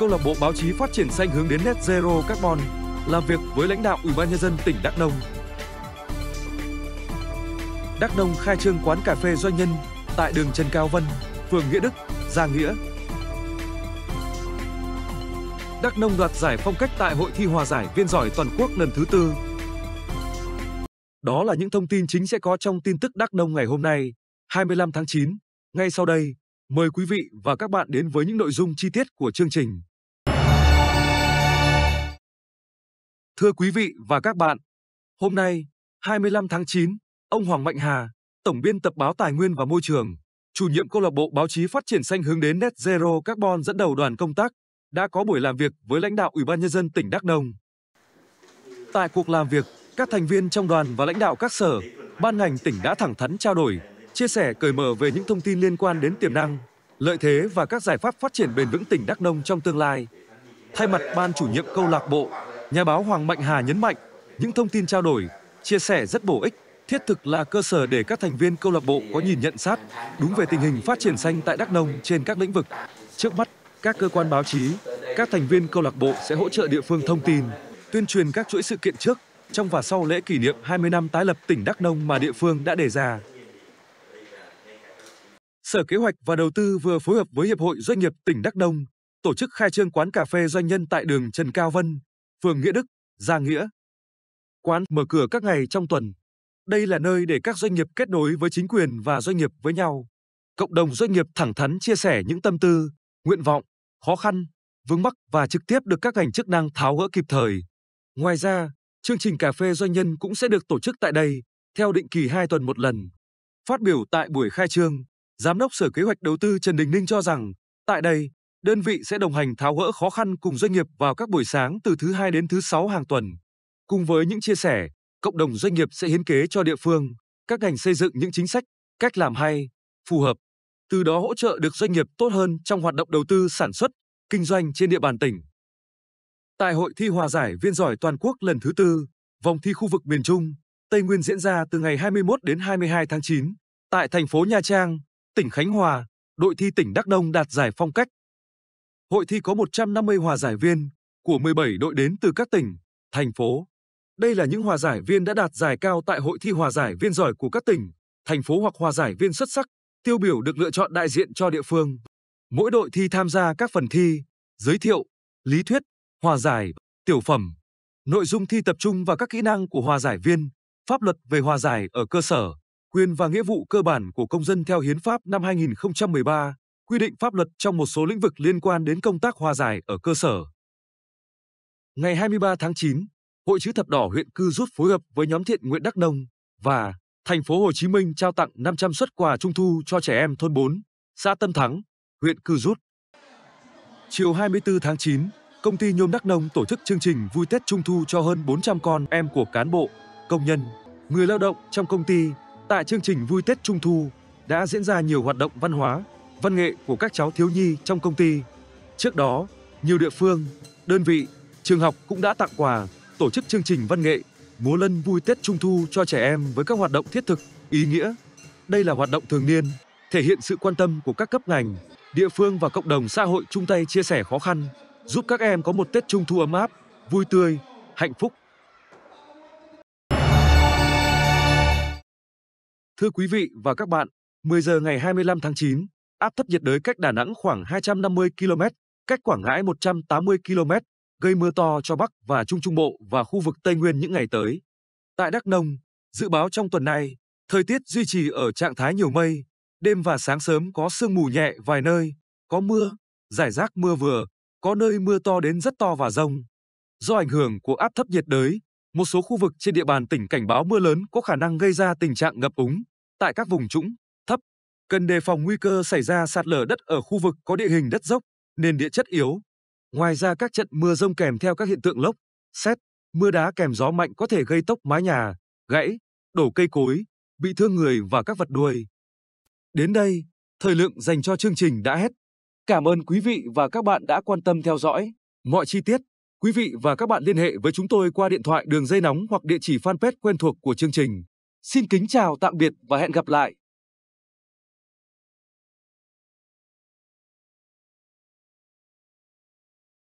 câu lạc bộ báo chí phát triển xanh hướng đến net zero carbon làm việc với lãnh đạo Ủy ban nhân dân tỉnh Đắk Nông. Đắk Nông khai trương quán cà phê doanh nhân tại đường Trần Cao Vân, phường Nghĩa Đức, gia Nghĩa. Đắk Nông đoạt giải phong cách tại hội thi hòa giải viên giỏi toàn quốc lần thứ tư. Đó là những thông tin chính sẽ có trong tin tức Đắk Nông ngày hôm nay, 25 tháng 9. Ngay sau đây, mời quý vị và các bạn đến với những nội dung chi tiết của chương trình. Thưa quý vị và các bạn, hôm nay, 25 tháng 9, ông Hoàng Mạnh Hà, Tổng biên tập báo Tài nguyên và Môi trường, chủ nhiệm câu lạc bộ báo chí phát triển xanh hướng đến net zero carbon dẫn đầu đoàn công tác, đã có buổi làm việc với lãnh đạo Ủy ban Nhân dân tỉnh Đắk Nông. Tại cuộc làm việc, các thành viên trong đoàn và lãnh đạo các sở, ban ngành tỉnh đã thẳng thắn trao đổi, chia sẻ cởi mở về những thông tin liên quan đến tiềm năng, lợi thế và các giải pháp phát triển bền vững tỉnh Đắk Nông trong tương lai. Thay mặt ban chủ nhiệm câu lạc bộ, Nhà báo Hoàng Mạnh Hà nhấn mạnh, những thông tin trao đổi, chia sẻ rất bổ ích, thiết thực là cơ sở để các thành viên câu lạc bộ có nhìn nhận sát đúng về tình hình phát triển xanh tại Đắk Nông trên các lĩnh vực. Trước mắt, các cơ quan báo chí, các thành viên câu lạc bộ sẽ hỗ trợ địa phương thông tin, tuyên truyền các chuỗi sự kiện trước, trong và sau lễ kỷ niệm 20 năm tái lập tỉnh Đắk Nông mà địa phương đã đề ra. Sở Kế hoạch và Đầu tư vừa phối hợp với Hiệp hội Doanh nghiệp tỉnh Đắk Nông tổ chức khai trương quán cà phê doanh nhân tại đường Trần Cao Vân, phường Nghĩa Đức, Gia Nghĩa. Quán mở cửa các ngày trong tuần. Đây là nơi để các doanh nghiệp kết nối với chính quyền và doanh nghiệp với nhau. Cộng đồng doanh nghiệp thẳng thắn chia sẻ những tâm tư, nguyện vọng, khó khăn, vướng mắc và trực tiếp được các ngành chức năng tháo gỡ kịp thời. Ngoài ra, chương trình cà phê doanh nhân cũng sẽ được tổ chức tại đây theo định kỳ 2 tuần một lần. Phát biểu tại buổi khai trương, Giám đốc Sở Kế hoạch Đầu tư Trần Đình Ninh cho rằng, tại đây, đơn vị sẽ đồng hành tháo gỡ khó khăn cùng doanh nghiệp vào các buổi sáng từ thứ hai đến thứ sáu hàng tuần. Cùng với những chia sẻ, cộng đồng doanh nghiệp sẽ hiến kế cho địa phương, các ngành xây dựng những chính sách, cách làm hay, phù hợp, từ đó hỗ trợ được doanh nghiệp tốt hơn trong hoạt động đầu tư sản xuất, kinh doanh trên địa bàn tỉnh. Tại hội thi hòa giải viên giỏi toàn quốc lần thứ tư, vòng thi khu vực miền Trung, Tây Nguyên diễn ra từ ngày 21 đến 22 tháng 9 tại thành phố Nha Trang, tỉnh Khánh Hòa, đội thi tỉnh Đắk Nông đạt giải phong cách Hội thi có 150 hòa giải viên của 17 đội đến từ các tỉnh, thành phố. Đây là những hòa giải viên đã đạt giải cao tại hội thi hòa giải viên giỏi của các tỉnh, thành phố hoặc hòa giải viên xuất sắc, tiêu biểu được lựa chọn đại diện cho địa phương. Mỗi đội thi tham gia các phần thi, giới thiệu, lý thuyết, hòa giải, tiểu phẩm. Nội dung thi tập trung vào các kỹ năng của hòa giải viên, pháp luật về hòa giải ở cơ sở, quyền và nghĩa vụ cơ bản của công dân theo Hiến pháp năm 2013 quy định pháp luật trong một số lĩnh vực liên quan đến công tác hòa giải ở cơ sở. Ngày 23 tháng 9, Hội chữ thập đỏ huyện Cư Rút phối hợp với nhóm thiện nguyện Đắk Nông và thành phố Hồ Chí Minh trao tặng 500 suất quà trung thu cho trẻ em thôn 4, xã Tân Thắng, huyện Cư Rút. Chiều 24 tháng 9, công ty Nhôm Đắk Nông tổ chức chương trình vui Tết Trung thu cho hơn 400 con em của cán bộ, công nhân, người lao động trong công ty. Tại chương trình vui Tết Trung thu đã diễn ra nhiều hoạt động văn hóa, văn nghệ của các cháu thiếu nhi trong công ty. Trước đó, nhiều địa phương, đơn vị, trường học cũng đã tặng quà, tổ chức chương trình văn nghệ múa lân vui Tết Trung Thu cho trẻ em với các hoạt động thiết thực, ý nghĩa. Đây là hoạt động thường niên, thể hiện sự quan tâm của các cấp ngành, địa phương và cộng đồng xã hội chung tay chia sẻ khó khăn, giúp các em có một Tết Trung Thu ấm áp, vui tươi, hạnh phúc. Thưa quý vị và các bạn, 10 giờ ngày 25 tháng 9, Áp thấp nhiệt đới cách Đà Nẵng khoảng 250 km, cách Quảng Ngãi 180 km, gây mưa to cho Bắc và Trung Trung Bộ và khu vực Tây Nguyên những ngày tới. Tại Đắk Nông, dự báo trong tuần này, thời tiết duy trì ở trạng thái nhiều mây, đêm và sáng sớm có sương mù nhẹ vài nơi, có mưa, giải rác mưa vừa, có nơi mưa to đến rất to và rông. Do ảnh hưởng của áp thấp nhiệt đới, một số khu vực trên địa bàn tỉnh cảnh báo mưa lớn có khả năng gây ra tình trạng ngập úng tại các vùng trũng, cần đề phòng nguy cơ xảy ra sạt lở đất ở khu vực có địa hình đất dốc, nền địa chất yếu. Ngoài ra các trận mưa rông kèm theo các hiện tượng lốc, xét, mưa đá kèm gió mạnh có thể gây tốc mái nhà, gãy, đổ cây cối, bị thương người và các vật nuôi. Đến đây, thời lượng dành cho chương trình đã hết. Cảm ơn quý vị và các bạn đã quan tâm theo dõi. Mọi chi tiết, quý vị và các bạn liên hệ với chúng tôi qua điện thoại đường dây nóng hoặc địa chỉ fanpage quen thuộc của chương trình. Xin kính chào tạm biệt và hẹn gặp lại.